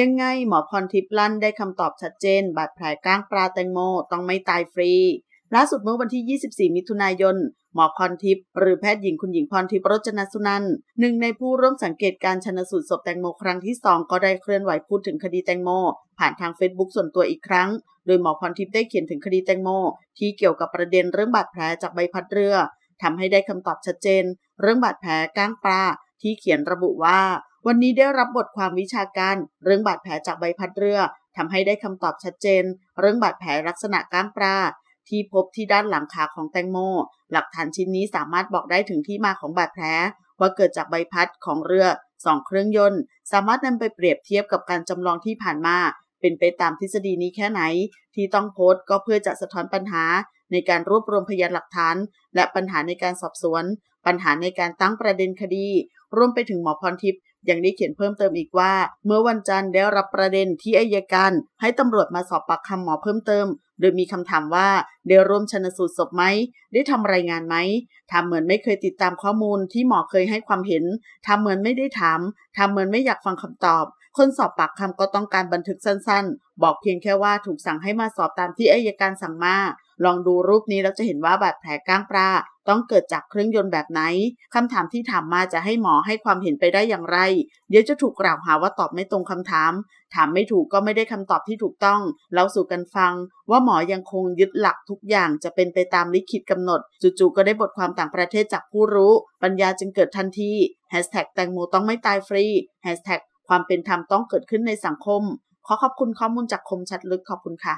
ยังไงหมอพรทิพย์ลั่นได้คำตอบชัดเจน บาดแผลกล้างปลาแตงโมต้องไม่ตายฟรีล่าสุดเมื่อวันที่ 24 มิถุนายนหมอพรทิพย์หรือแพทย์หญิงคุณหญิงพรทิพย์รจนสุนันหนึ่งในผู้ร่วมสังเกตการชนสูตรศพแตงโมครั้งที่ 2 ก็ได้เคลื่อนไหวพูดถึงคดีแตงโม ผ่านทางเฟซบุ๊กส่วนตัวอีกครั้ง โดยหมอพรทิพย์ได้เขียนถึงคดีแตงโม ที่เกี่ยวกับประเด็นเรื่องบาดแผลจากใบพัดเรือทำให้ได้คำตอบชัดเจน เรื่องบาดแผลก้างปลาที่เขียนระบุว่าวันนี้ได้รับบทความวิชาการ เรื่องบาดแผลจากใบพัดเรือ ทำให้ได้คำตอบชัดเจน เรื่องบาดแผลลักษณะก้างปลาที่พบที่ด้านหลังขาของแตงโม หลักฐานชิ้นนี้สามารถบอกได้ถึงที่มาของบาดแผลว่าเกิดจากใบพัดของเรือสองเครื่องยนต์ สามารถนำไปเปรียบเทียบกับการจำลองที่ผ่านมาเป็นไปตามทฤษฎีนี้แค่ไหน ที่ต้องโพสต์ก็เพื่อจะสะท้อนปัญหาในการรวบรวมพยานหลักฐาน และปัญหาในการสอบสวน ปัญหาในการตั้งประเด็นคดีรวมไปถึงหมอพรทิพย์อย่างนี้เขียนเพิ่มเติมอีกว่า เมื่อวันจันทร์ได้รับประเด็นที่อายการให้ตำรวจมาสอบปากคำหมอเพิ่มเติม โดยมีคำถามว่าได้ร่วมชนสูตรศพไหมได้ทำรายงานไหมทำเหมือนไม่เคยติดตามข้อมูลที่หมอเคยให้ความเห็นทำเหมือนไม่ได้ถามทำเหมือนไม่อยากฟังคำตอบ คนสอบปากคำก็ต้องการบันทึกสั้นๆ บอกเพียงแค่ว่าถูกสั่งให้มาสอบตามที่อายการสั่งมาลองดูรูปนี้แล้วจะเห็นว่าบาดแผลก้างปลาต้องเกิดจากเครื่องยนต์แบบไหน คำถามที่ถามมาจะให้หมอให้ความเห็นไปได้อย่างไรเดี๋ยวจะถูกกล่าวหาว่าตอบไม่ตรงคำถาม ถามไม่ถูกก็ไม่ได้คำตอบที่ถูกต้อง เราสู่กันฟังว่าหมอยังคงยึดหลักทุกอย่างจะเป็นไปตามลิขิตกำหนดจู่ๆก็ได้บทความต่างประเทศจากผู้รู้ ปัญญาจึงเกิดทันทีแฮชแท็กแตงโมต้องไม่ตายฟรีแฮชแท็กความเป็นธรรมต้องเกิดขึ้นในสังคม ขอขอบคุณข้อมูลจากคมชัดลึกขอบคุณค่ะ